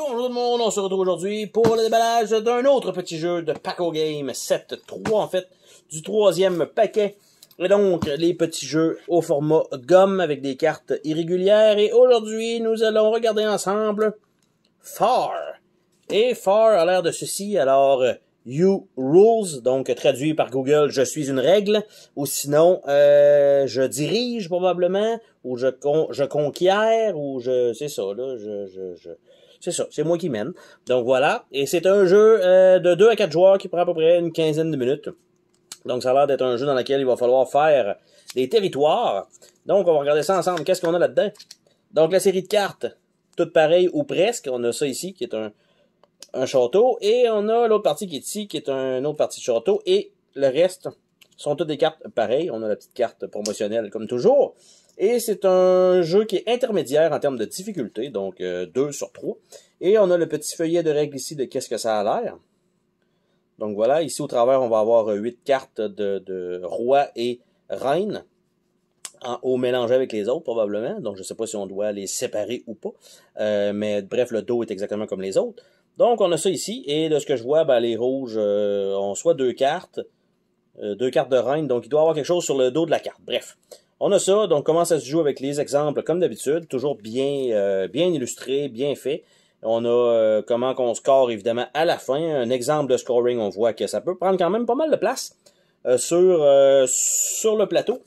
Bonjour tout le monde, on se retrouve aujourd'hui pour le déballage d'un autre petit jeu de Paco Game 7-3 en fait, du troisième paquet. Et donc, les petits jeux au format gomme avec des cartes irrégulières. Et aujourd'hui, nous allons regarder ensemble Far. Et Far a l'air de ceci, alors You Rules, donc traduit par Google, je suis une règle, ou sinon, euh, je dirige probablement, ou je, con, je conquiert, ou je, c'est ça, là, je, je, je c'est ça, c'est moi qui mène. Donc voilà, et c'est un jeu euh, de 2 à 4 joueurs qui prend à peu près une quinzaine de minutes. Donc ça a l'air d'être un jeu dans lequel il va falloir faire des territoires. Donc on va regarder ça ensemble, qu'est-ce qu'on a là-dedans Donc la série de cartes, toutes pareilles ou presque, on a ça ici qui est un un château. Et on a l'autre partie qui est ici, qui est un autre partie de château. Et le reste sont toutes des cartes pareilles. On a la petite carte promotionnelle comme toujours. Et c'est un jeu qui est intermédiaire en termes de difficulté, donc 2 euh, sur 3. Et on a le petit feuillet de règles ici de qu'est-ce que ça a l'air. Donc voilà, ici au travers, on va avoir 8 cartes de, de roi et reine en, au mélangé avec les autres, probablement. Donc, je ne sais pas si on doit les séparer ou pas. Euh, mais bref, le dos est exactement comme les autres. Donc, on a ça ici. Et de ce que je vois, ben, les rouges euh, ont soit deux cartes, euh, deux cartes de reine. Donc, il doit y avoir quelque chose sur le dos de la carte. Bref. On a ça. Donc, comment ça se joue avec les exemples, comme d'habitude. Toujours bien, bien illustré, bien fait. On a comment qu'on score, évidemment, à la fin. Un exemple de scoring, on voit que ça peut prendre quand même pas mal de place sur, sur le plateau.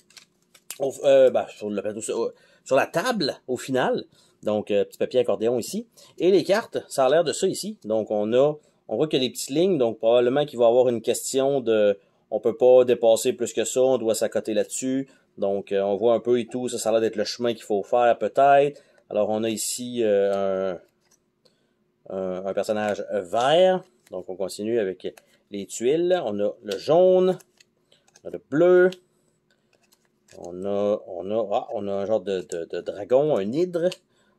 Euh, bah, sur, la table au final. Donc, euh, petit papier accordéon ici. Et les cartes, ça a l'air de ça ici. Donc, on a, on voit qu'il y a des petites lignes. Donc, probablement qu'il va y avoir une question de, on peut pas dépasser plus que ça, on doit s'accoter là-dessus. Donc, euh, on voit un peu et tout. Ça, ça a l'air d'être le chemin qu'il faut faire peut-être. Alors, on a ici un, personnage vert. Donc, on continue avec les tuiles. On a le jaune, le bleu, on a, on a, ah, on a un genre de, dragon, un hydre.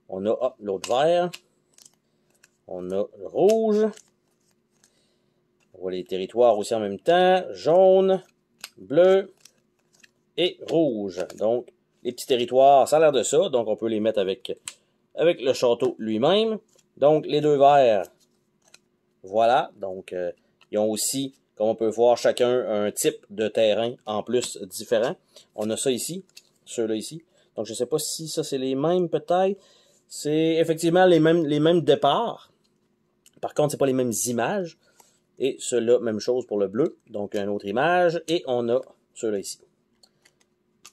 On a ah, l'autre vert. On a le rouge. On voit les territoires aussi en même temps. Jaune, bleu et rouge. Donc, les petits territoires, ça a l'air de ça. Donc, on peut les mettre avec, avec le château lui-même. Donc, les deux verts, voilà. Donc, euh, ils ont aussi comme on peut voir, chacun a un type de terrain en plus différent. On a ça ici, ceux-là ici. Donc, je ne sais pas si ça, c'est les mêmes peut-être. C'est effectivement les mêmes, les mêmes départs. Par contre, ce pas les mêmes images. Et ceux-là, même chose pour le bleu. Donc, une autre image. Et on a ceux-là ici.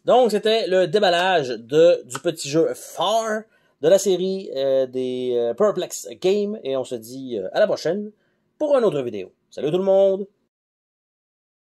Donc, c'était le déballage de, du petit jeu Far de la série euh, des euh, Perplex Games. Et on se dit euh, à la prochaine pour une autre vidéo. Salut tout le monde!